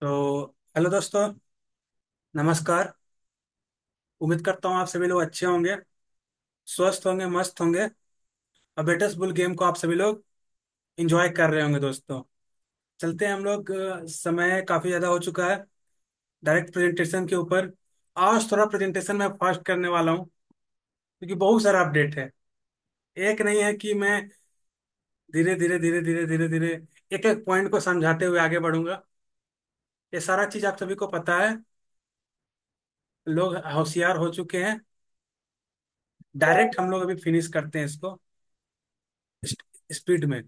तो हेलो दोस्तों नमस्कार उम्मीद करता हूँ आप सभी लोग अच्छे होंगे स्वस्थ होंगे मस्त होंगे और बेटेस्ट बुल गेम को आप सभी लोग एंजॉय कर रहे होंगे दोस्तों चलते हैं हम लोग समय काफ़ी ज़्यादा हो चुका है डायरेक्ट प्रेजेंटेशन के ऊपर आज थोड़ा प्रेजेंटेशन मैं फास्ट करने वाला हूँ क्योंकि बहुत सारा अपडेट है एक नहीं है कि मैं धीरे धीरे धीरे धीरे धीरे धीरे एक एक पॉइंट को समझाते हुए आगे बढ़ूंगा ये सारा चीज आप सभी को पता है लोग होशियार हो चुके हैं डायरेक्ट हम लोग अभी फिनिश करते हैं इसको स्पीड में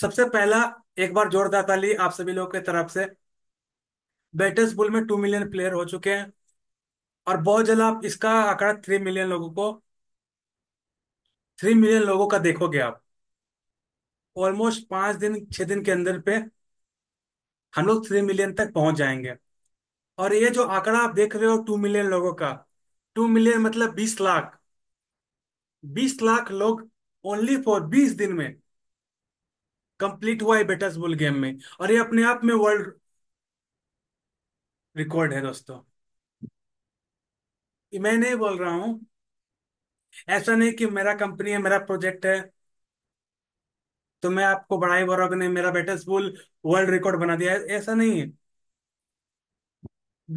सबसे पहला एक बार जोरदार ताली आप सभी लोगों की तरफ से बैटर्स बुल में टू मिलियन प्लेयर हो चुके हैं और बहुत जल्द आप इसका आंकड़ा थ्री मिलियन लोगों को थ्री मिलियन लोगों का देखोगे आप ऑलमोस्ट पांच दिन छह दिन के अंदर पे हम लोग थ्री मिलियन तक पहुंच जाएंगे और ये जो आंकड़ा आप देख रहे हो टू मिलियन लोगों का टू मिलियन मतलब बीस लाख बीस लाख लोग ओनली फॉर बीस दिन में कंप्लीट हुआ है बेटस बुल गेम में और ये अपने आप में वर्ल्ड रिकॉर्ड है दोस्तों मैं नहीं बोल रहा हूं ऐसा नहीं कि मेरा कंपनी है मेरा प्रोजेक्ट है तो मैं आपको बढ़ाई बरोक ने मेरा बेटे स्कूल वर्ल्ड रिकॉर्ड बना दिया ऐसा नहीं है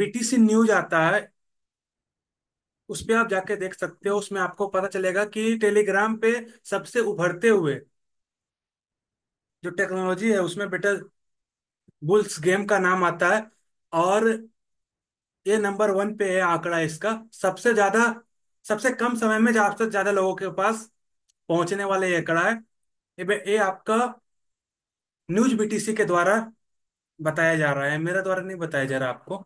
बीटीसी न्यूज आता है उस पर आप जाके देख सकते हो उसमें आपको पता चलेगा कि टेलीग्राम पे सबसे उभरते हुए जो टेक्नोलॉजी है उसमें बेटे बुल्स गेम का नाम आता है और ये नंबर वन पे है आंकड़ा इसका सबसे ज्यादा सबसे कम समय में सबसे ज्यादा लोगों के पास पहुंचने वाला ये आंकड़ा है ये आपका न्यूज बीटीसी के द्वारा बताया जा रहा है मेरा द्वारा नहीं बताया जा रहा आपको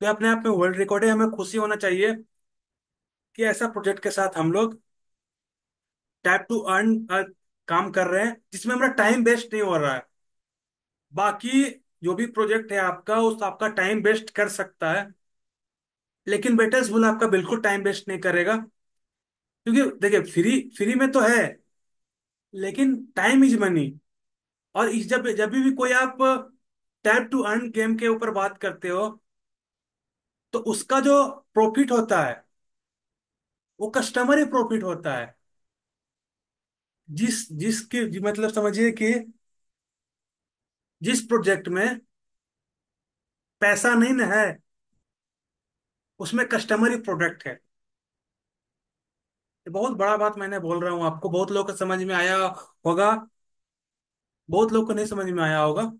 तो अपने आप में वर्ल्ड रिकॉर्ड है हमें खुशी होना चाहिए कि ऐसा प्रोजेक्ट के साथ हम लोग टैप टू अर्न काम कर रहे हैं जिसमें हमारा टाइम वेस्ट नहीं हो रहा है बाकी जो भी प्रोजेक्ट है आपका उस आपका टाइम वेस्ट कर सकता है लेकिन बेटर्स बोला आपका बिल्कुल टाइम वेस्ट नहीं करेगा क्योंकि देखिए फ्री फ्री में तो है लेकिन टाइम इज मनी और इस जब जब भी कोई आप टैप टू अर्न गेम के ऊपर बात करते हो तो उसका जो प्रॉफिट होता है वो कस्टमर ही प्रॉफिट होता है जिस जिसके मतलब समझिए कि जिस प्रोजेक्ट में पैसा नहीं ना है उसमें कस्टमर ही प्रोडक्ट है बहुत बड़ा बात मैंने बोल रहा हूँ आपको बहुत लोग को समझ में आया होगा बहुत लोग को नहीं समझ में आया होगा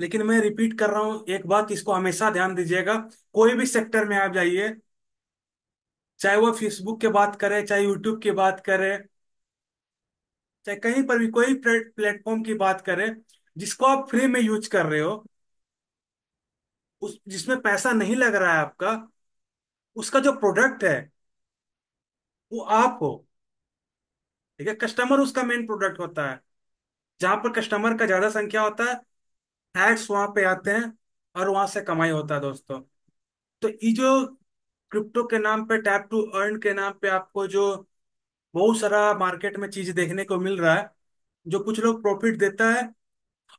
लेकिन मैं रिपीट कर रहा हूँ एक बात इसको हमेशा ध्यान दीजिएगा कोई भी सेक्टर में आप जाइए चाहे वो फेसबुक की बात करें चाहे यूट्यूब की बात करें चाहे कहीं पर भी कोई प्लेटफॉर्म की बात करें जिसको आप फ्री में यूज कर रहे हो उस जिसमें पैसा नहीं लग रहा है आपका उसका जो प्रोडक्ट है वो आप हो ठीक है कस्टमर उसका मेन प्रोडक्ट होता है जहां पर कस्टमर का ज्यादा संख्या होता है एड्स वहां पे आते हैं और वहां से कमाई होता है दोस्तों तो ये जो क्रिप्टो के नाम पे टैप टू अर्न के नाम पे आपको जो बहुत सारा मार्केट में चीज देखने को मिल रहा है जो कुछ लोग प्रॉफिट देता है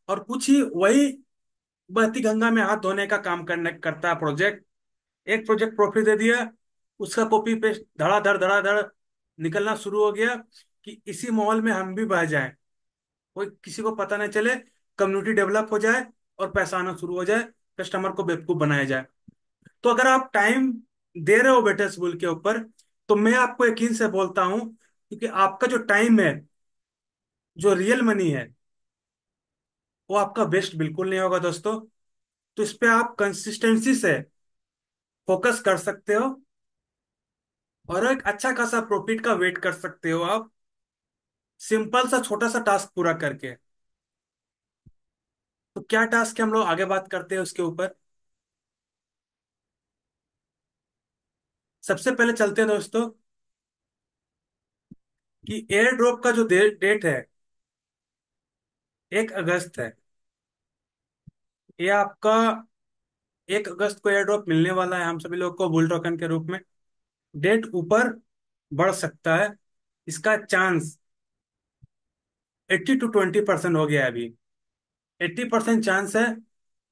और कुछ ही वही बहती गंगा में हाथ धोने का काम करने करता है प्रोजेक्ट एक प्रोजेक्ट प्रॉफिट दे दिया उसका कॉपी पेस्ट धड़ाधड़ धड़ाधड़ निकलना शुरू हो गया कि इसी माहौल में हम भी बह जाए कोई किसी को पता नहीं चले कम्युनिटी डेवलप हो जाए और पैसा आना शुरू हो जाए कस्टमर को बेवकूफ बनाया जाए तो अगर आप टाइम दे रहे हो बेटर स्कूल के ऊपर तो मैं आपको यकीन से बोलता हूं क्योंकि आपका जो टाइम है जो रियल मनी है वो आपका बेस्ट बिल्कुल नहीं होगा दोस्तों तो इस पर आप कंसिस्टेंसी से फोकस कर सकते हो और एक अच्छा खासा प्रॉफिट का वेट कर सकते हो आप सिंपल सा छोटा सा टास्क पूरा करके तो क्या टास्क है हम लोग आगे बात करते हैं उसके ऊपर सबसे पहले चलते हैं दोस्तों कि एयर ड्रॉप का जो दे, डेट है एक अगस्त है ये आपका एक अगस्त को एयर ड्रॉप मिलने वाला है हम सभी लोग को बुल टोकन के रूप में डेट ऊपर बढ़ सकता है इसका चांस 80 टू 20 परसेंट हो गया अभी 80 परसेंट चांस है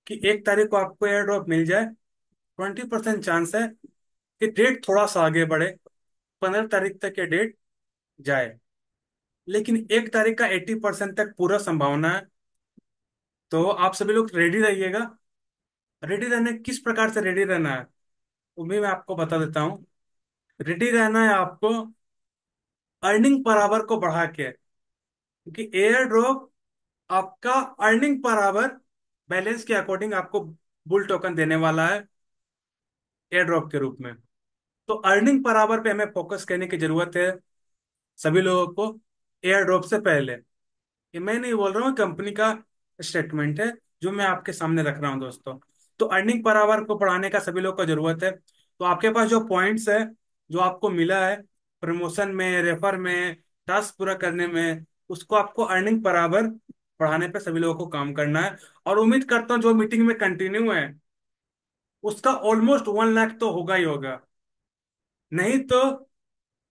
कि एक तारीख को आपको एयर ड्रॉप मिल जाए 20 परसेंट चांस है कि डेट थोड़ा सा आगे बढ़े 15 तारीख तक ये डेट जाए लेकिन एक तारीख का 80 परसेंट तक पूरा संभावना है तो आप सभी लोग रेडी रहिएगा रेडी रहने किस प्रकार से रेडी रहना है वो भी मैं आपको बता देता हूँ रेडी रहना है आपको अर्निंग पर आवर को बढ़ा के क्योंकि एयर ड्रॉप आपका अर्निंग पर आवर बैलेंस के अकॉर्डिंग आपको बुल टोकन देने वाला है एयर ड्रॉप के रूप में तो अर्निंग पर आवर पे हमें फोकस करने की जरूरत है सभी लोगों को एयर ड्रॉप से पहले ये मैं नहीं बोल रहा हूँ कंपनी का स्टेटमेंट है जो मैं आपके सामने रख रहा हूँ दोस्तों तो अर्निंग पर आवर को बढ़ाने का सभी लोग को जरूरत है तो आपके पास जो पॉइंट्स है जो आपको मिला है प्रमोशन में रेफर में टास्क पूरा करने में उसको आपको अर्निंग बराबर पढ़ाने पे सभी लोगों को काम करना है और उम्मीद करता हूँ जो मीटिंग में कंटिन्यू है उसका ऑलमोस्ट वन लाख तो होगा ही होगा नहीं तो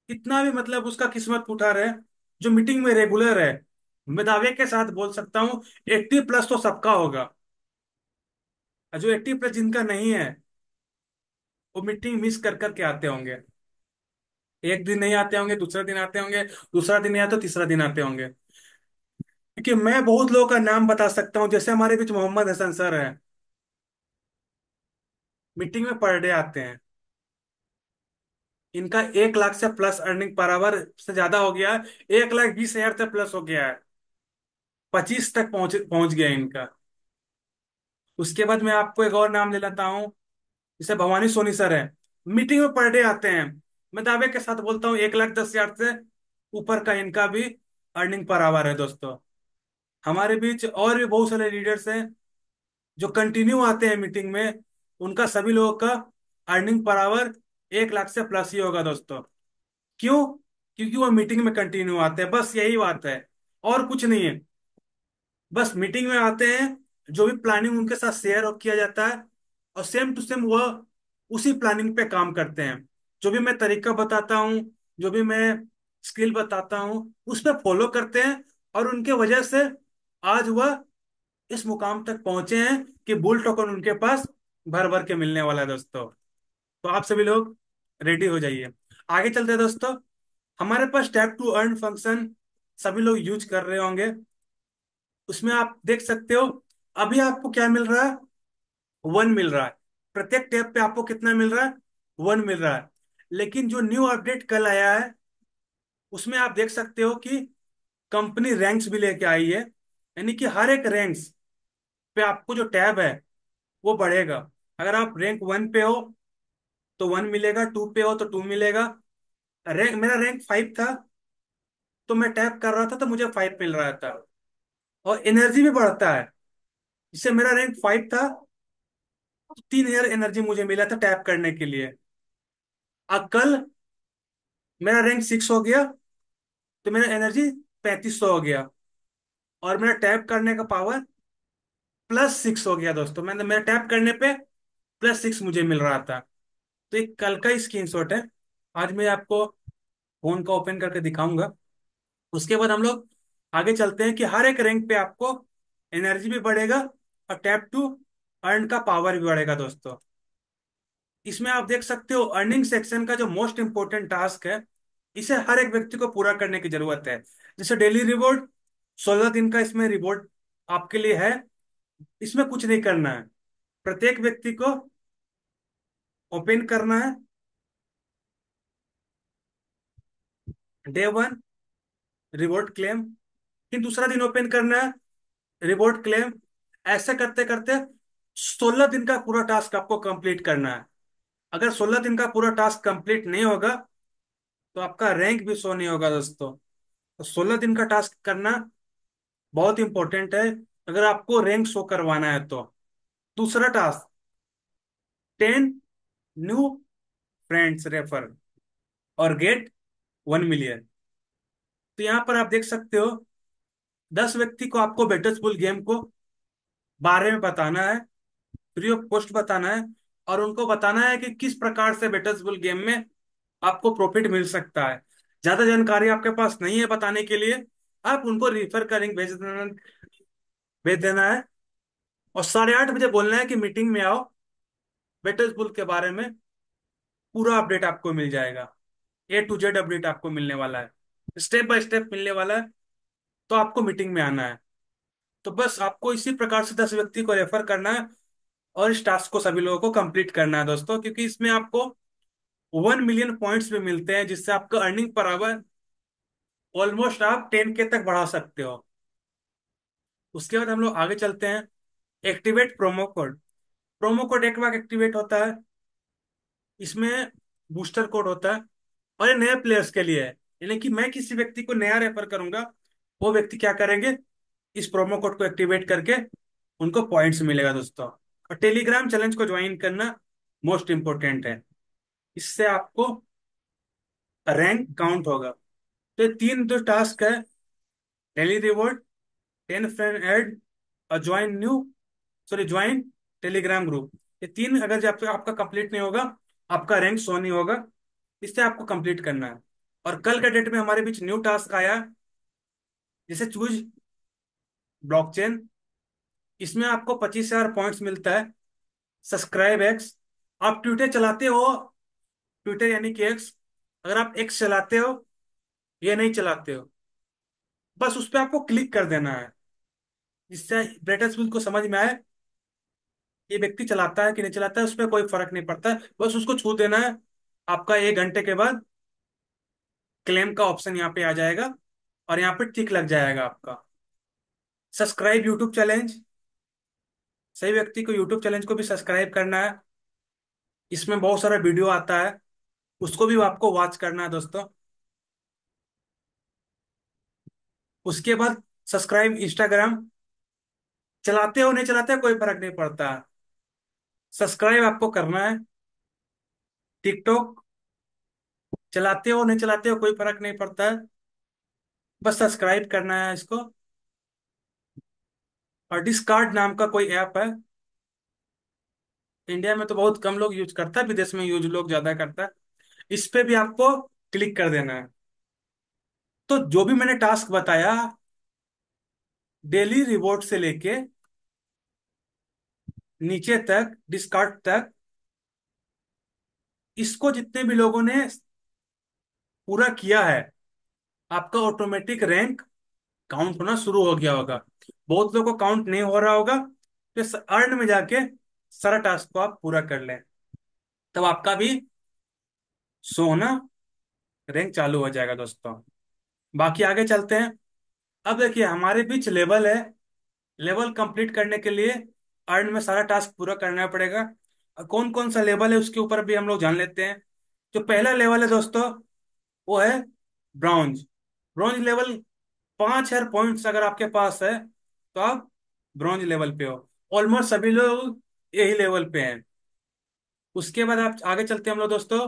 कितना भी मतलब उसका किस्मत उठा रहे जो मीटिंग में रेगुलर है मैं दावे के साथ बोल सकता हूँ एट्टी प्लस तो सबका होगा जो एट्टी प्लस जिनका नहीं है वो मीटिंग मिस कर करके आते होंगे एक दिन नहीं आते होंगे दूसरा दिन आते होंगे दूसरा दिन नहीं आते तीसरा दिन आते होंगे क्योंकि मैं बहुत लोगों का नाम बता सकता हूँ जैसे हमारे बीच मोहम्मद हसन सर है मीटिंग में पर डे आते हैं इनका एक लाख से प्लस अर्निंग पर आवर से ज्यादा हो गया है एक लाख बीस हजार से प्लस हो गया है पच्चीस तक पहुंच पहुंच गया इनका उसके बाद मैं आपको एक और नाम ले लेता हूं जैसे भवानी सोनी सर है मीटिंग में पर डे आते हैं मैं दावे के साथ बोलता हूँ एक लाख दस हजार से ऊपर का इनका भी अर्निंग पर आवर है दोस्तों हमारे बीच और भी बहुत सारे लीडर्स हैं जो कंटिन्यू आते हैं मीटिंग में उनका सभी लोगों का अर्निंग पर आवर एक लाख से प्लस ही होगा दोस्तों क्यों क्योंकि वो मीटिंग में कंटिन्यू आते हैं बस यही बात है और कुछ नहीं है बस मीटिंग में आते हैं जो भी प्लानिंग उनके साथ शेयर किया जाता है और सेम टू सेम वह उसी प्लानिंग पे काम करते हैं जो भी मैं तरीका बताता हूँ जो भी मैं स्किल बताता हूँ उस पर फॉलो करते हैं और उनके वजह से आज वह इस मुकाम तक पहुंचे हैं कि बुल टोकन उनके पास भर भर के मिलने वाला है दोस्तों तो आप सभी लोग रेडी हो जाइए आगे चलते हैं दोस्तों हमारे पास टैप टू अर्न फंक्शन सभी लोग यूज कर रहे होंगे उसमें आप देख सकते हो अभी आपको क्या मिल रहा है वन मिल रहा है प्रत्येक टैप पे आपको कितना मिल रहा है वन मिल रहा है लेकिन जो न्यू अपडेट कल आया है उसमें आप देख सकते हो कि कंपनी रैंक्स भी लेके आई है यानी कि हर एक रैंक्स पे आपको जो टैब है वो बढ़ेगा अगर आप रैंक वन पे हो तो वन मिलेगा टू पे हो तो टू मिलेगा रैंक मेरा रैंक फाइव था तो मैं टैप कर रहा था तो मुझे फाइव मिल रहा था और एनर्जी भी बढ़ता है जिससे मेरा रैंक फाइव था तीन हजार एनर्जी मुझे मिला था टैप करने के लिए कल मेरा रैंक सिक्स हो गया तो मेरा एनर्जी पैंतीस सौ हो गया और मेरा टैप करने का पावर प्लस सिक्स हो गया दोस्तों मैंने मेरा टैप करने पे प्लस सिक्स मुझे मिल रहा था तो एक कल का ही स्क्रीन शॉट है आज मैं आपको फोन का ओपन करके दिखाऊंगा उसके बाद हम लोग आगे चलते हैं कि हर एक रैंक पे आपको एनर्जी भी बढ़ेगा और टैप टू अर्न का पावर भी बढ़ेगा दोस्तों इसमें आप देख सकते हो अर्निंग सेक्शन का जो मोस्ट इंपोर्टेंट टास्क है इसे हर एक व्यक्ति को पूरा करने की जरूरत है जैसे डेली रिवॉर्ड सोलह दिन का इसमें रिवॉर्ड आपके लिए है इसमें कुछ नहीं करना है प्रत्येक व्यक्ति को ओपन करना है डे वन रिवॉर्ड क्लेम फिर दूसरा दिन ओपन करना है रिवॉर्ड क्लेम ऐसे करते करते सोलह दिन का पूरा टास्क आपको कंप्लीट करना है अगर सोलह दिन का पूरा टास्क कंप्लीट नहीं होगा तो आपका रैंक भी शो नहीं होगा दोस्तों तो सोलह दिन का टास्क करना बहुत इंपॉर्टेंट है अगर आपको रैंक शो करवाना है तो दूसरा task ten new friends refer और गेट वन मिलियन तो यहां पर आप देख सकते हो दस व्यक्ति को आपको बेटर्स बुल गेम को बारे में बताना है फ्री ऑफ कॉस्ट बताना है और उनको बताना है कि किस प्रकार से बेटर्स बुल गेम में आपको प्रॉफिट मिल सकता है ज्यादा जानकारी आपके पास नहीं है बताने के लिए आप उनको रिफर करेंगे भेज देना भेज देना है और साढ़े आठ बजे बोलना है कि मीटिंग में आओ बेटर्स बुल के बारे में पूरा अपडेट आपको मिल जाएगा ए टू जेड अपडेट आपको मिलने वाला है स्टेप बाय स्टेप मिलने वाला है तो आपको मीटिंग में आना है तो बस आपको इसी प्रकार से दस व्यक्ति को रेफर करना है और इस टास्क को सभी लोगों को कंप्लीट करना है दोस्तों क्योंकि इसमें आपको वन मिलियन पॉइंट्स भी मिलते हैं जिससे आपका अर्निंग पर आवर ऑलमोस्ट आप टेन के तक बढ़ा सकते हो उसके बाद हम लोग आगे चलते हैं activate promo code promo code एक बार एक्टिवेट होता है इसमें बूस्टर कोड होता है और ये नए प्लेयर्स के लिए है यानी कि मैं किसी व्यक्ति को नया रेफर करूंगा वो व्यक्ति क्या करेंगे इस प्रोमो कोड को एक्टिवेट करके उनको पॉइंट्स मिलेगा दोस्तों और टेलीग्राम चैलेंज को ज्वाइन करना मोस्ट इंपॉर्टेंट है इससे आपको रैंक काउंट होगा तो तीन जो तो टास्क है daily reward ten friend add और join new sorry join Telegram group ये तीन अगर जब आपका कंप्लीट नहीं होगा आपका रैंक सो नहीं होगा इससे आपको कंप्लीट करना है और कल के डेट में हमारे बीच न्यू टास्क आया जैसे चूज ब्लॉकचेन इसमें आपको पच्चीस हजार पॉइंट्स मिलता है सब्सक्राइब एक्स आप ट्विटर चलाते हो ट्विटर यानी कि एक्स अगर आप एक्स चलाते हो या नहीं चलाते हो बस उस पर आपको क्लिक कर देना है जिससे ब्रेटस को समझ में आए ये व्यक्ति चलाता है कि नहीं चलाता है उसमें कोई फर्क नहीं पड़ता है बस उसको छू देना है आपका एक घंटे के बाद क्लेम का ऑप्शन यहाँ पे आ जाएगा और यहाँ पे टिक लग जाएगा आपका सब्सक्राइब यूट्यूब चैलेंज सही व्यक्ति को यूट्यूब चैनल को भी सब्सक्राइब करना है इसमें बहुत सारा वीडियो आता है उसको भी आपको वॉच करना है दोस्तों उसके बाद सब्सक्राइब इंस्टाग्राम चलाते हो नहीं चलाते कोई फर्क नहीं पड़ता सब्सक्राइब आपको करना है टिकटॉक चलाते हो नहीं चलाते हो कोई फर्क नहीं पड़ता है बस सब्सक्राइब करना है इसको और डिस्कार्ड नाम का कोई ऐप है इंडिया में तो बहुत कम लोग यूज करता है विदेश में यूज लोग ज्यादा करता है इस पे भी आपको क्लिक कर देना है तो जो भी मैंने टास्क बताया डेली रिवॉर्ड से लेके नीचे तक डिस्कार्ड तक इसको जितने भी लोगों ने पूरा किया है आपका ऑटोमेटिक रैंक काउंट होना शुरू हो गया होगा बहुत लोगों को काउंट नहीं हो रहा होगा तो अर्न में जाके सारा टास्क को आप पूरा कर लें तब आपका भी सोना रैंक चालू हो जाएगा दोस्तों बाकी आगे चलते हैं अब देखिए हमारे बीच लेवल है लेवल कंप्लीट करने के लिए अर्न में सारा टास्क पूरा करना पड़ेगा कौन कौन सा लेवल है उसके ऊपर भी हम लोग जान लेते हैं जो पहला लेवल है दोस्तों वो है ब्राउंज ब्रॉन्ज लेवल पांच हर पॉइंट्स अगर आपके पास है तो आप ब्रॉन्ज लेवल पे हो ऑलमोस्ट सभी लोग यही लेवल पे हैं उसके बाद आप आगे चलते हैं हम लोग दोस्तों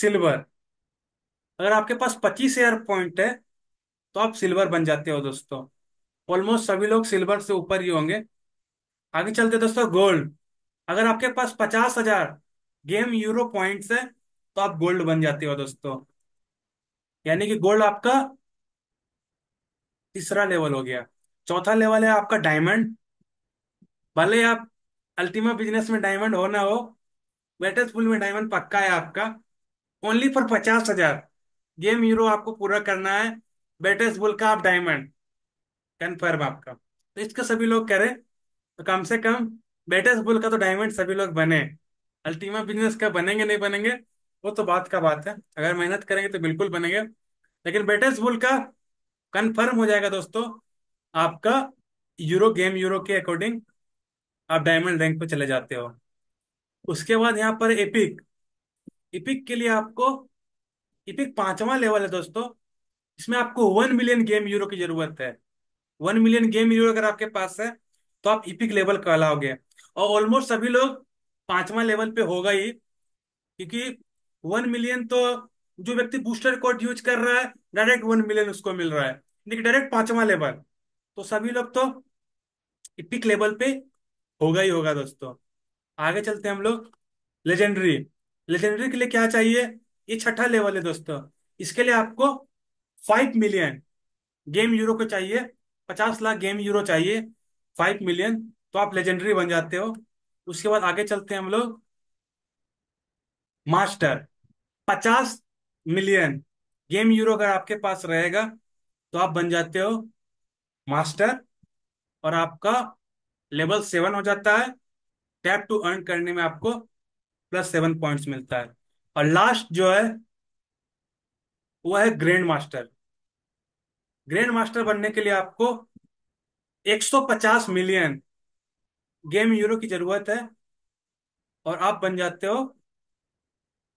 सिल्वर अगर आपके पास पच्चीस हजार पॉइंट है तो आप सिल्वर बन जाते हो दोस्तों ऑलमोस्ट सभी लोग सिल्वर से ऊपर ही होंगे आगे चलते दोस्तों गोल्ड अगर आपके पास पचास हजार गेम यूरो पॉइंट है तो आप गोल्ड बन जाते हो दोस्तों यानी कि गोल्ड आपका तीसरा लेवल हो गया चौथा लेवल है आपका डायमंड भले आप अल्टीमा बिजनेस में डायमंड हो ना हो वेटेस्ट पुल में डायमंड पक्का है आपका ओनली फॉर पचास हजार गेम हीरो आपको पूरा करना है बेटेस्ट बुल का आप डायमंड कन्फर्म आपका तो इसका सभी लोग करें तो कम से कम बेटेस्ट बुल का तो डायमंड सभी लोग बने अल्टीमा बिजनेस का बनेंगे नहीं बनेंगे वो तो बात का बात है अगर मेहनत करेंगे तो बिल्कुल बनेंगे लेकिन बेटेस्ट बुल का कन्फर्म हो जाएगा दोस्तों आपका यूरो गेम यूरो के अकॉर्डिंग आप डायमंड रैंक पर चले जाते हो उसके बाद यहाँ पर एपिक इपिक के लिए आपको इपिक पांचवा लेवल है दोस्तों इसमें आपको वन मिलियन गेम यूरो की जरूरत है वन मिलियन गेम यूरो अगर आपके पास है तो आप इपिक लेवल कहलाओगे और ऑलमोस्ट सभी लोग पांचवा लेवल पे होगा ही क्योंकि वन मिलियन तो जो व्यक्ति बूस्टर कोड यूज कर रहा है डायरेक्ट वन मिलियन उसको मिल रहा है डायरेक्ट पांचवा लेवल तो सभी लोग तो इपिक लेवल पे होगा ही होगा दोस्तों आगे चलते हैं हम लोग लेजेंडरी लेजेंडरी के लिए क्या चाहिए ये छठा लेवल है दोस्तों इसके लिए आपको फाइव मिलियन गेम यूरो को चाहिए पचास लाख गेम यूरो चाहिए फाइव मिलियन तो आप लेजेंडरी बन जाते हो उसके बाद आगे चलते हैं हम लोग मास्टर पचास मिलियन गेम यूरो अगर आपके पास रहेगा तो आप बन जाते हो मास्टर और आपका लेवल सेवन हो जाता है टैप टू अर्न करने में आपको प्लस सेवन पॉइंट्स मिलता है और लास्ट जो है वो है ग्रैंड मास्टर ग्रैंड मास्टर बनने के लिए आपको 150 मिलियन गेम यूरो की जरूरत है और आप बन जाते हो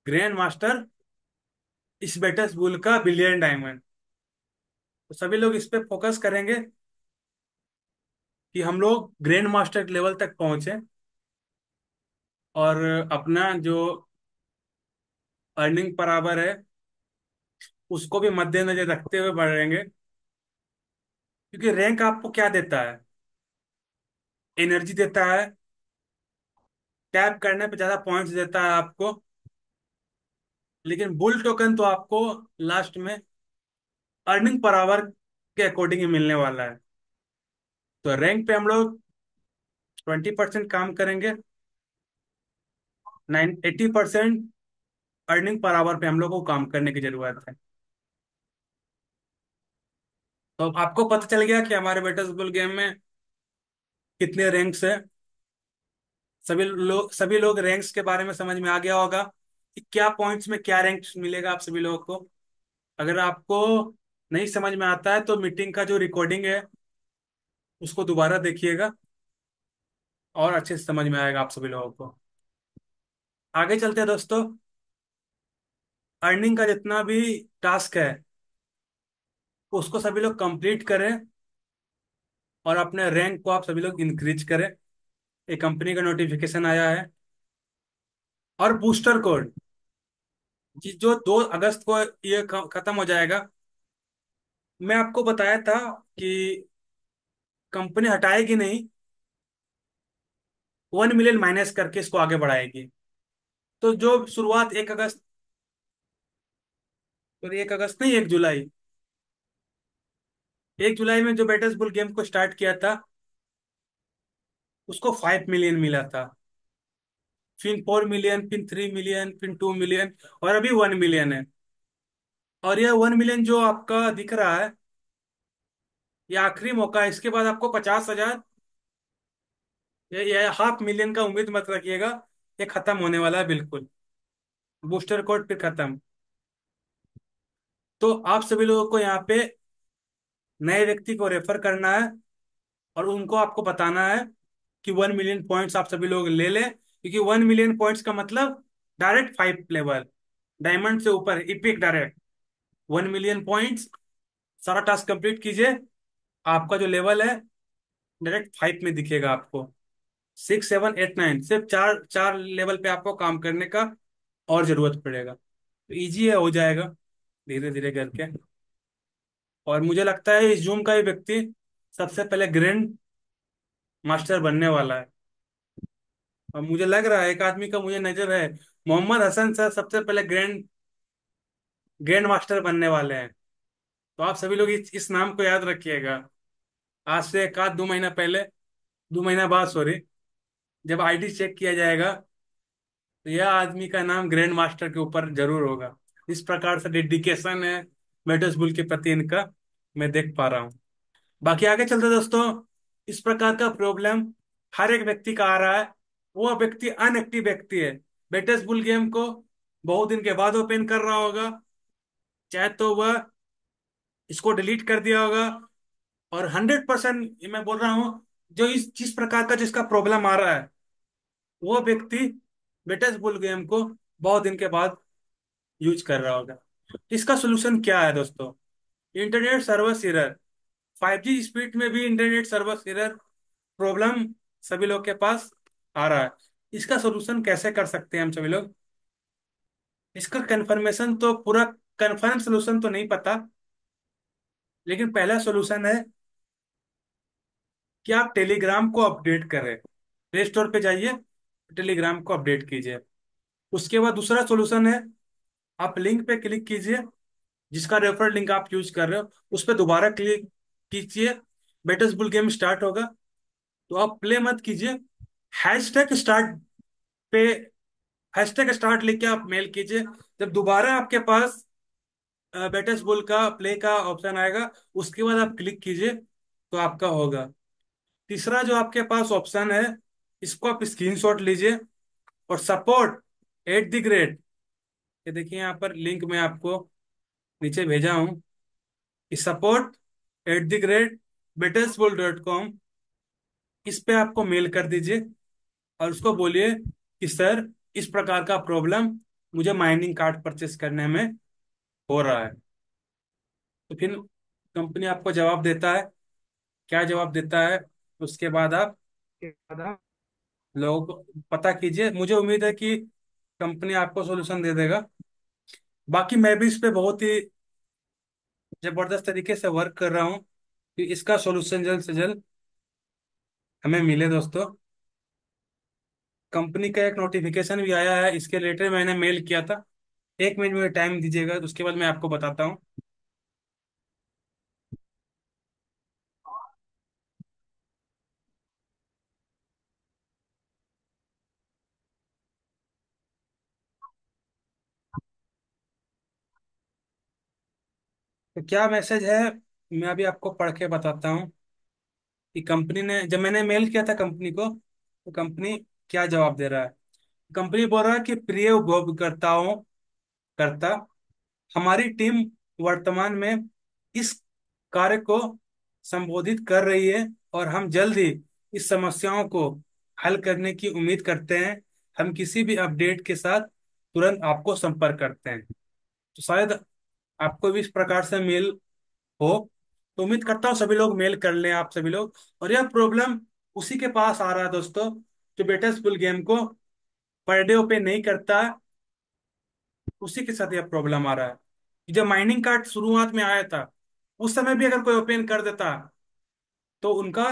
ग्रैंड मास्टर इस बेटस बुल का बिलियन डायमंड तो सभी लोग इस पर फोकस करेंगे कि हम लोग ग्रैंड मास्टर लेवल तक पहुंचे और अपना जो अर्निंग बराबर है उसको भी मद्देनजर रखते हुए बढ़ेंगे क्योंकि रैंक आपको क्या देता है एनर्जी देता है टैप करने पे ज्यादा पॉइंट्स देता है आपको लेकिन बुल टोकन तो आपको लास्ट में अर्निंग पर आवर के अकॉर्डिंग ही मिलने वाला है तो रैंक पे हम लोग ट्वेंटी परसेंट काम करेंगे nine eighty percent earning per hour पे हम लोग को काम करने की जरूरत है तो आपको पता चल गया कि हमारे बेटर्स स्कूल गेम में कितने रैंक्स है सभी लोग सभी लोग रैंक्स के बारे में समझ में आ गया होगा कि क्या पॉइंट्स में क्या रैंक मिलेगा आप सभी लोगों को अगर आपको नहीं समझ में आता है तो मीटिंग का जो रिकॉर्डिंग है उसको दोबारा देखिएगा और अच्छे से समझ में आएगा आप सभी लोगों को आगे चलते हैं दोस्तों अर्निंग का जितना भी टास्क है उसको सभी लोग कंप्लीट करें और अपने रैंक को आप सभी लोग इंक्रीज करें एक कंपनी का नोटिफिकेशन आया है और बूस्टर कोड जो दो अगस्त को ये खत्म हो जाएगा मैं आपको बताया था कि कंपनी हटाएगी नहीं वन मिलियन माइनस करके इसको आगे बढ़ाएगी तो जो शुरुआत एक अगस्त सॉरी एक अगस्त नहीं एक जुलाई एक जुलाई में जो बेटर्स बुल गेम को स्टार्ट किया था उसको फाइव मिलियन मिला था फिर फोर मिलियन फिर थ्री मिलियन फिर टू मिलियन और अभी वन मिलियन है और यह वन मिलियन जो आपका दिख रहा है ये आखिरी मौका है इसके बाद आपको पचास हजार हाफ मिलियन का उम्मीद मत रखिएगा ये खत्म होने वाला है बिल्कुल बूस्टर कोड फिर खत्म तो आप सभी लोगों को यहाँ पे नए व्यक्ति को रेफर करना है और उनको आपको बताना है कि वन मिलियन पॉइंट्स आप सभी लोग ले लें क्योंकि वन मिलियन पॉइंट्स का मतलब डायरेक्ट फाइव लेवल डायमंड से ऊपर epic direct one million points सारा टास्क कंप्लीट कीजिए आपका जो लेवल है डायरेक्ट फाइव में दिखेगा आपको सिक्स सेवन एट नाइन सिर्फ चार चार लेवल पे आपको काम करने का और जरूरत पड़ेगा तो ईजी है हो जाएगा धीरे धीरे करके और मुझे लगता है इस जूम का ये व्यक्ति सबसे पहले ग्रैंड मास्टर बनने वाला है और मुझे लग रहा है एक आदमी का मुझे नजर है मोहम्मद हसन सर सबसे पहले ग्रैंड ग्रैंड मास्टर बनने वाले हैं तो आप सभी लोग इस, इस नाम को याद रखिएगा आज से एक आध दो महीना पहले दो महीना बाद सॉरी जब आईडी चेक किया जाएगा तो यह आदमी का नाम ग्रैंड मास्टर के ऊपर जरूर होगा इस प्रकार से डेडिकेशन है मेटस बुल के प्रति इनका मैं देख पा रहा हूँ बाकी आगे चलते दोस्तों इस प्रकार का प्रॉब्लम हर एक व्यक्ति का आ रहा है वो व्यक्ति अनएक्टिव व्यक्ति है बेटस बुल गेम को बहुत दिन के बाद ओपन कर रहा होगा चाहे तो वह इसको डिलीट कर दिया होगा और हंड्रेड परसेंट मैं बोल रहा हूँ जो इस जिस प्रकार का जिसका प्रॉब्लम आ रहा है वो व्यक्ति बेटेस्ट बुल गेम को बहुत दिन के बाद यूज कर रहा होगा इसका सोल्यूशन क्या है दोस्तों internet service error 5G speed में भी इंटरनेट सर्विस एरर प्रॉब्लम सभी लोग के पास आ रहा है इसका सोल्यूशन कैसे कर सकते हैं हम सभी लोग इसका कंफर्मेशन तो पूरा कंफर्म सोल्यूशन तो नहीं पता लेकिन पहला सोल्यूशन है कि आप टेलीग्राम को अपडेट करें प्ले स्टोर पे जाइए टेलीग्राम को अपडेट कीजिए उसके बाद दूसरा सोल्यूशन है आप लिंक पे क्लिक कीजिए जिसका रेफर लिंक आप यूज कर रहे हो उस पर दोबारा क्लिक कीजिए बेटस बुल गेम स्टार्ट होगा तो आप प्ले मत कीजिए हैश टैग स्टार्ट पे हैशटैग स्टार्ट लिख के आप मेल कीजिए जब दोबारा आपके पास बैटर्स बोल का प्ले का ऑप्शन आएगा उसके बाद आप क्लिक कीजिए तो आपका होगा तीसरा जो आपके पास ऑप्शन है इसको आप स्क्रीनशॉट लीजिए और सपोर्ट एट द ग्रेट ये देखिए यहाँ पर लिंक मैं आपको नीचे भेजा हूँ support at the great bettors bull dot com इस पे आपको मेल कर दीजिए और उसको बोलिए कि सर इस प्रकार का प्रॉब्लम मुझे माइनिंग कार्ड परचेस करने में हो रहा है तो फिर कंपनी आपको जवाब देता है क्या जवाब देता है उसके बाद आप लोगों को पता कीजिए मुझे उम्मीद है कि कंपनी आपको सोल्यूशन दे देगा बाकी मैं भी इस पे बहुत ही जबरदस्त तरीके से वर्क कर रहा हूँ कि इसका सोल्यूशन जल्द से जल्द हमें मिले दोस्तों कंपनी का एक नोटिफिकेशन भी आया है इसके रिलेटेड मैंने मेल किया था एक मिनट मुझे टाइम दीजिएगा तो उसके बाद मैं आपको बताता हूँ तो क्या मैसेज है मैं अभी आपको पढ़ के बताता हूँ कि कंपनी ने जब मैंने मेल किया था कंपनी को तो कंपनी क्या जवाब दे रहा है कंपनी बोल रहा है कि प्रिय उपभोक्ताओं करता हमारी टीम वर्तमान में इस कार्य को संबोधित कर रही है और हम जल्द ही इस समस्याओं को हल करने की उम्मीद करते हैं हम किसी भी अपडेट के साथ तुरंत आपको संपर्क करते हैं तो शायद आपको भी इस प्रकार से मेल हो तो उम्मीद करता हूँ सभी लोग मेल कर लें आप सभी लोग और यह प्रॉब्लम उसी के पास आ रहा है दोस्तों जो बेटेस्ट स्कूल गेम को पर डे ओपे नहीं करता उसी के साथ यह प्रॉब्लम आ रहा है जब माइनिंग कार्ड शुरुआत में आया था उस समय भी अगर कोई ओपन कर देता तो उनका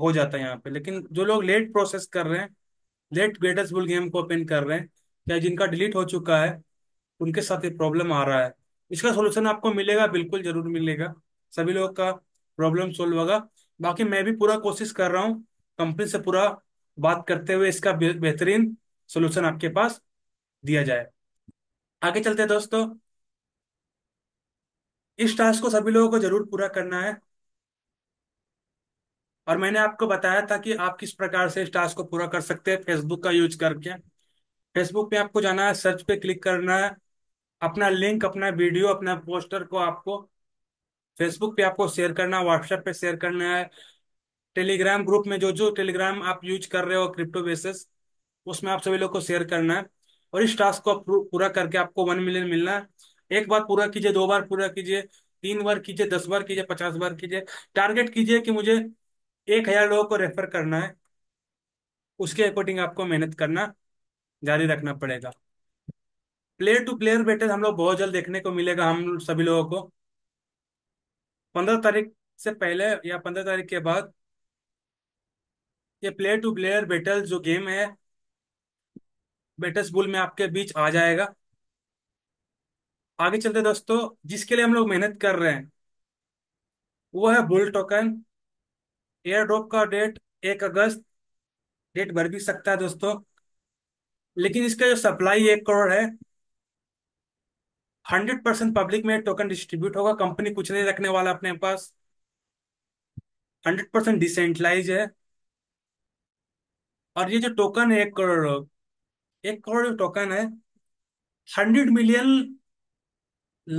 हो जाता है यहाँ पे लेकिन जो लोग लेट प्रोसेस कर रहे हैं लेट ग्रेटेस्ट बुल गेम को ओपन कर रहे हैं या जिनका डिलीट हो चुका है उनके साथ ये प्रॉब्लम आ रहा है इसका सोल्यूशन आपको मिलेगा बिल्कुल जरूर मिलेगा सभी लोग का प्रॉब्लम सोल्व होगा बाकी मैं भी पूरा कोशिश कर रहा हूँ कंपनी से पूरा बात करते हुए इसका बेहतरीन सोल्यूशन आपके पास दिया जाए आगे चलते हैं दोस्तों इस टास्क को सभी लोगों को जरूर पूरा करना है और मैंने आपको बताया था कि आप किस प्रकार से इस टास्क को पूरा कर सकते हैं फेसबुक का यूज करके फेसबुक पे आपको जाना है सर्च पे क्लिक करना है अपना लिंक अपना वीडियो अपना पोस्टर को आपको फेसबुक पे आपको शेयर करना है व्हाट्सएप पे शेयर करना है टेलीग्राम ग्रुप में जो जो टेलीग्राम आप यूज कर रहे हो क्रिप्टो बेसिस उसमें आप सभी लोग को शेयर करना है और इस टास्क को पूरा करके आपको वन मिलियन मिलना है एक बार पूरा कीजिए दो बार पूरा कीजिए तीन बार कीजिए दस बार कीजिए पचास बार कीजिए टारगेट कीजिए कि मुझे एक हजार लोगों को रेफर करना है उसके अकॉर्डिंग आपको मेहनत करना जारी रखना पड़ेगा प्लेयर टू प्लेयर बैटल हम लोग बहुत जल्द देखने को मिलेगा हम सभी लोगों को पंद्रह तारीख से पहले या पंद्रह तारीख के बाद ये प्लेयर टू प्लेयर बेटल जो गेम है बेटस बुल में आपके बीच आ जाएगा आगे चलते दोस्तों जिसके लिए हम लोग मेहनत कर रहे हैं वो है बुल टोकन एयर ड्रॉप का डेट एक अगस्त डेट भर भी सकता है दोस्तों लेकिन इसका जो सप्लाई एक करोड़ है हंड्रेड परसेंट पब्लिक में टोकन डिस्ट्रीब्यूट होगा कंपनी कुछ नहीं रखने वाला अपने पास हंड्रेड परसेंट डिसेंट्रलाइज है और ये जो टोकन है एक करोड़ एक करोड़ टोकन है हंड्रेड मिलियन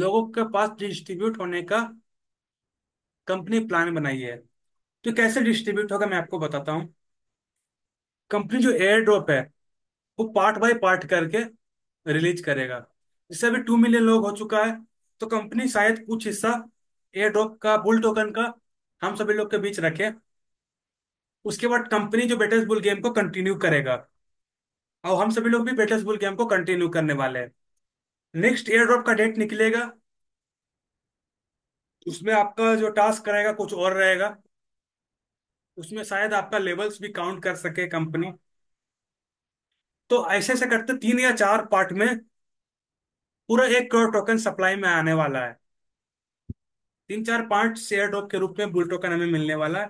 लोगों के पास डिस्ट्रीब्यूट होने का कंपनी प्लान बनाई है तो कैसे डिस्ट्रीब्यूट होगा मैं आपको बताता हूं कंपनी जो एयर ड्रॉप है वो पार्ट बाय पार्ट करके रिलीज करेगा जिससे अभी टू मिलियन लोग हो चुका है तो कंपनी शायद कुछ हिस्सा एयर ड्रॉप का बुल टोकन का हम सभी लोग के बीच रखे उसके बाद कंपनी जो बेटे बुल गेम को कंटिन्यू करेगा और हम सभी लोग भी बुल गेम को कंटिन्यू करने वाले हैं नेक्स्ट एयर ड्रॉप का डेट निकलेगा उसमें आपका जो टास्क रहेगा कुछ और रहेगा उसमें शायद आपका लेवल्स भी काउंट कर सके कंपनी तो ऐसे ऐसे करते तीन या चार पार्ट में पूरा एक करोड़ टोकन सप्लाई में आने वाला है तीन चार पार्ट शेयर ड्रॉप के रूप में बुल टोकन हमें मिलने वाला है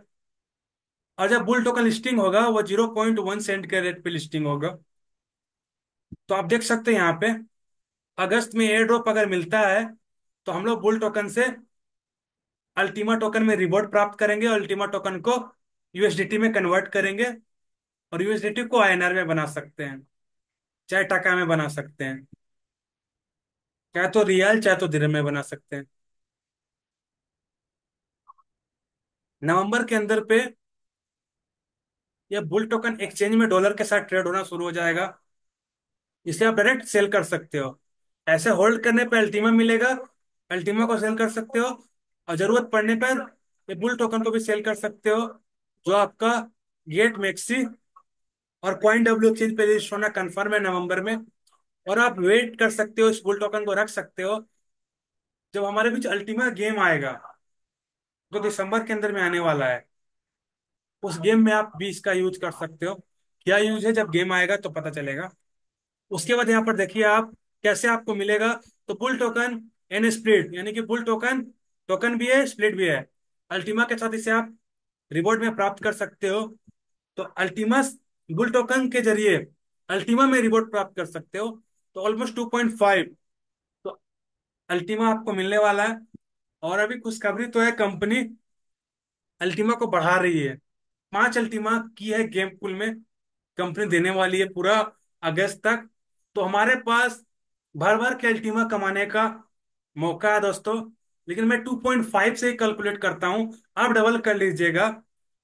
और जब बुल टोकन लिस्टिंग होगा वो जीरो पॉइंट वन सेंट के रेट पे लिस्टिंग होगा तो आप देख सकते हैं यहाँ पे अगस्त में एयर ड्रॉप अगर मिलता है तो हम लोग बुल टोकन से अल्टीमा टोकन में रिवॉर्ड प्राप्त करेंगे और अल्टीमा टोकन को यूएसडीटी में कन्वर्ट करेंगे और यूएसडीटी को आईएनआर में बना सकते हैं चाहे टाका में बना सकते हैं चाहे तो रियल चाहे तो धीरे में बना सकते हैं नवंबर के अंदर पे यह बुल टोकन एक्सचेंज में डॉलर के साथ ट्रेड होना शुरू हो जाएगा इसे आप डायरेक्ट सेल कर सकते हो ऐसे होल्ड करने पर अल्टीमा मिलेगा अल्टीमा को सेल कर सकते हो और जरूरत पड़ने पर ये बुल टोकन को भी सेल कर सकते हो जो आपका गेट मैक्सी और कॉइन डब्ल्यू एक्सचेंज पे रजिस्टर होना कन्फर्म है नवंबर में और आप वेट कर सकते हो इस बुल टोकन को रख सकते हो जब हमारे बीच अल्टीमा गेम आएगा जो दिसंबर के अंदर में आने वाला है उस गेम में आप भी इसका यूज कर सकते हो क्या यूज है जब गेम आएगा तो पता चलेगा उसके बाद यहाँ पर देखिए आप कैसे आपको मिलेगा तो बुल टोकन एन स्प्लिट यानी कि बुल टोकन टोकन भी है स्प्लिट भी है अल्टीमा के साथ इसे आप रिवॉर्ड में प्राप्त कर सकते हो तो अल्टीमा बुल टोकन के जरिए अल्टीमा में रिवॉर्ड प्राप्त कर सकते हो तो ऑलमोस्ट टू पॉइंट फाइव तो अल्टीमा आपको मिलने वाला है और अभी खुशखबरी तो है कंपनी अल्टीमा को बढ़ा रही है पांच अल्टीमा की है गेम पुल में कंपनी देने वाली है पूरा अगस्त तक तो हमारे पास भर भर के अल्टीमा कमाने का मौका है दोस्तों लेकिन मैं 2.5 से ही कैलकुलेट करता हूं आप डबल कर लीजिएगा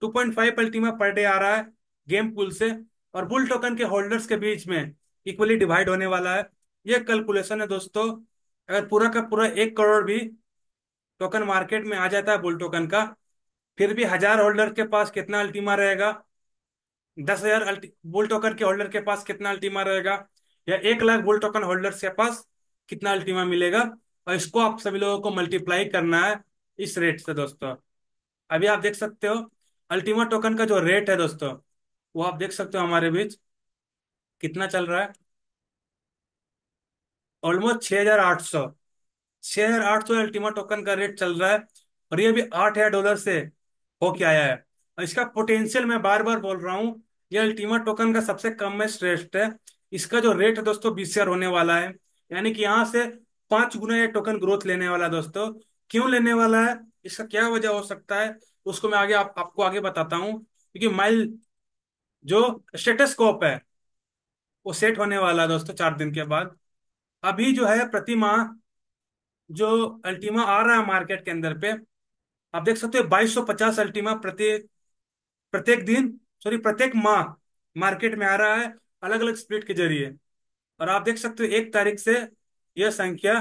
2.5 अल्टीमा पर डे आ रहा है गेम पुल से और बुल टोकन के होल्डर्स के बीच में इक्वली डिवाइड होने वाला है यह कैलकुलेशन है दोस्तों अगर पूरा का पूरा एक करोड़ भी टोकन मार्केट में आ जाता है बुल टोकन का फिर भी हजार होल्डर के पास कितना अल्टीमा रहेगा दस हजार बुल टोकन के होल्डर के पास कितना अल्टीमा रहेगा या एक लाख गोल्ड टोकन होल्डर्स के पास कितना अल्टीमा मिलेगा और इसको आप सभी लोगों को मल्टीप्लाई करना है इस रेट से दोस्तों अभी आप देख सकते हो अल्टीमा टोकन का जो रेट है दोस्तों वो आप देख सकते हो हमारे बीच कितना चल रहा है ऑलमोस्ट छह हजार आठ सौ छह हजार आठ सौ अल्टीमा टोकन का रेट चल रहा है और ये भी आठ हजार डॉलर से होके आया है और इसका पोटेंशियल मैं बार बार बोल रहा हूँ ये अल्टीमा टोकन का सबसे कम में श्रेष्ठ है इसका जो रेट है दोस्तों बीस हजार होने वाला है यानी कि यहाँ से पांच गुना ये टोकन ग्रोथ लेने वाला है दोस्तों क्यों लेने वाला है इसका क्या वजह हो सकता है उसको मैं आगे आप, आपको आगे बताता हूँ क्योंकि माइल जो स्टेटस्कोप है वो सेट होने वाला है दोस्तों चार दिन के बाद अभी जो है प्रति माह जो अल्टीमा आ रहा है मार्केट के अंदर पे आप देख सकते हो बाईस सौ पचास अल्टीमा प्रत्येक प्रत्येक दिन सॉरी प्रत्येक माह मार्केट में आ रहा है अलग अलग स्प्लिट के जरिए और आप देख सकते हो एक तारीख से यह संख्या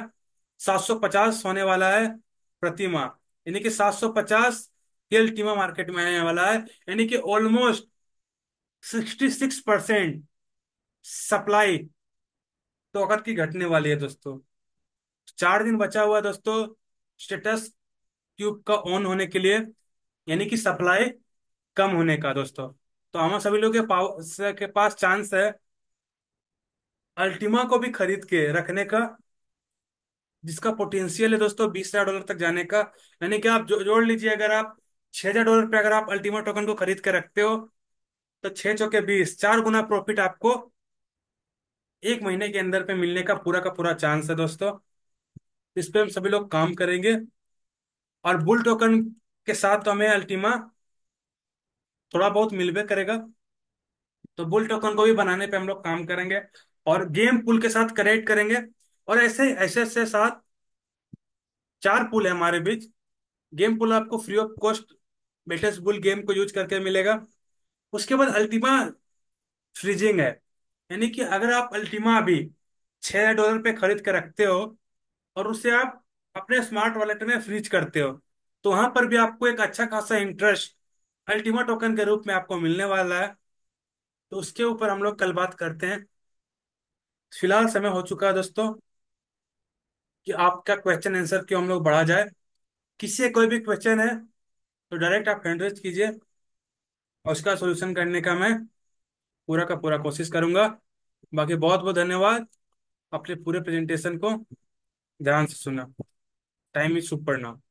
750 होने वाला है प्रति माह यानी कि 750 पचास मार्केट में आने वाला है यानी कि ऑलमोस्ट 66 परसेंट सप्लाई तो की घटने वाली है दोस्तों चार दिन बचा हुआ है दोस्तों स्टेटस ट्यूब का ऑन होने के लिए यानी कि सप्लाई कम होने का दोस्तों तो हम सभी लोग के, पास के पास चांस है अल्टीमा को भी खरीद के रखने का जिसका पोटेंशियल है दोस्तों बीस हजार डॉलर तक जाने का यानी कि आप जो, जोड़ लीजिए अगर आप छह हजार डॉलर पे अगर आप अल्टीमा टोकन को खरीद के रखते हो तो छह चौके बीस चार गुना प्रॉफिट आपको एक महीने के अंदर पे मिलने का पूरा का पूरा चांस है दोस्तों इस पे हम सभी लोग काम करेंगे और बुल टोकन के साथ तो हमें अल्टीमा थोड़ा बहुत मिलवे करेगा तो बुल टोकन को भी बनाने पे हम लोग काम करेंगे और गेम पुल के साथ कनेक्ट करेंगे और ऐसे ऐसे ऐसे साथ चार पुल है हमारे बीच गेम पुल आपको free of cost bettest bull game को यूज करके मिलेगा उसके बाद अल्टीमा फ्रीजिंग है यानी कि अगर आप अल्टीमा अभी छह डॉलर पे खरीद के रखते हो और उसे आप अपने स्मार्ट वॉलेट में फ्रीज करते हो तो वहां पर भी आपको एक अच्छा खासा इंटरेस्ट अल्टीमा टोकन के रूप में आपको मिलने वाला है तो उसके ऊपर हम लोग कल बात करते हैं फिलहाल समय हो चुका है दोस्तों कि आपका क्वेश्चन आंसर क्यों हम लोग बढ़ा जाए किसी कोई भी क्वेश्चन है तो डायरेक्ट आप हैंड कीजिए और उसका सोल्यूशन करने का मैं पूरा का पूरा कोशिश करूंगा बाकी बहुत बहुत धन्यवाद अपने पूरे प्रेजेंटेशन को ध्यान से सुना टाइम इज सुपर नाउ